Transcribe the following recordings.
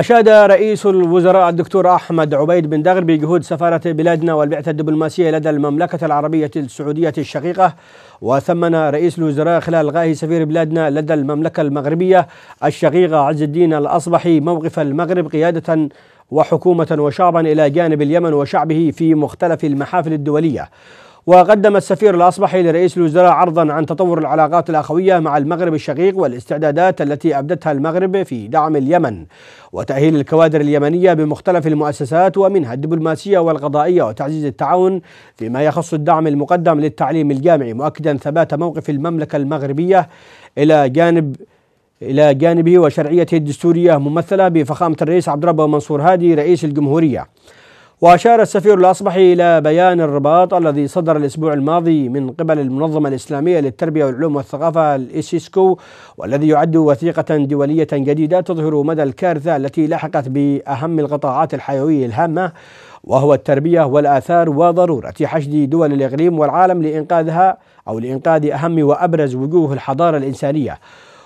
أشاد رئيس الوزراء الدكتور أحمد عبيد بن دغر بجهود سفارة بلادنا والبعثة الدبلوماسية لدى المملكة العربية السعودية الشقيقة وثمن رئيس الوزراء خلال غائه سفير بلادنا لدى المملكة المغربية الشقيقة عز الدين الأصبحي موقف المغرب قيادة وحكومة وشعبا إلى جانب اليمن وشعبه في مختلف المحافل الدولية وقدم السفير الأصبحي لرئيس الوزراء عرضا عن تطور العلاقات الأخوية مع المغرب الشقيق والاستعدادات التي أبدتها المغرب في دعم اليمن وتأهيل الكوادر اليمنية بمختلف المؤسسات ومنها الدبلوماسية والقضائية وتعزيز التعاون فيما يخص الدعم المقدم للتعليم الجامعي مؤكدا ثبات موقف المملكة المغربية إلى جانب إلى جانبه وشرعيته الدستورية ممثلة بفخامة الرئيس عبد ربه منصور هادي رئيس الجمهورية وأشار السفير الأصبحي إلى بيان الرباط الذي صدر الأسبوع الماضي من قبل المنظمة الإسلامية للتربية والعلوم والثقافة الإسيسكو والذي يعد وثيقة دولية جديدة تظهر مدى الكارثة التي لحقت بأهم القطاعات الحيوية الهامة وهو التربية والآثار وضرورة حشد دول الإقليم والعالم لإنقاذها أو لإنقاذ أهم وأبرز وجوه الحضارة الإنسانية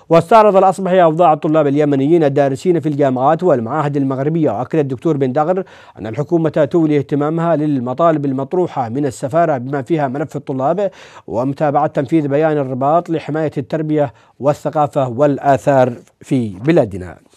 واستعرض الأصبحي أوضاع الطلاب اليمنيين الدارسين في الجامعات والمعاهد المغربية وأكد الدكتور بن دغر أن الحكومة تولي اهتمامها للمطالب المطروحة من السفارة بما فيها ملف الطلاب ومتابعة تنفيذ بيان الرباط لحماية التربية والثقافة والآثار في بلادنا